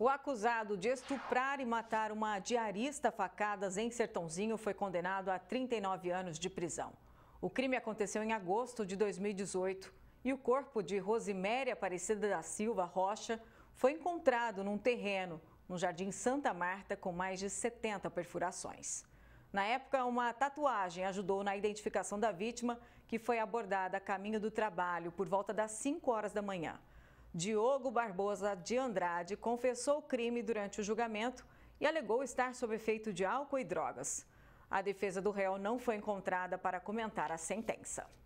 O acusado de estuprar e matar uma diarista facadas em Sertãozinho foi condenado a 39 anos de prisão. O crime aconteceu em agosto de 2018 e o corpo de Rosiméria Aparecida da Silva Rocha foi encontrado num terreno no Jardim Santa Marta com mais de 70 perfurações. Na época, uma tatuagem ajudou na identificação da vítima, que foi abordada a caminho do trabalho por volta das 5 horas da manhã. Diogo Barbosa de Andrade confessou o crime durante o julgamento e alegou estar sob efeito de álcool e drogas. A defesa do réu não foi encontrada para comentar a sentença.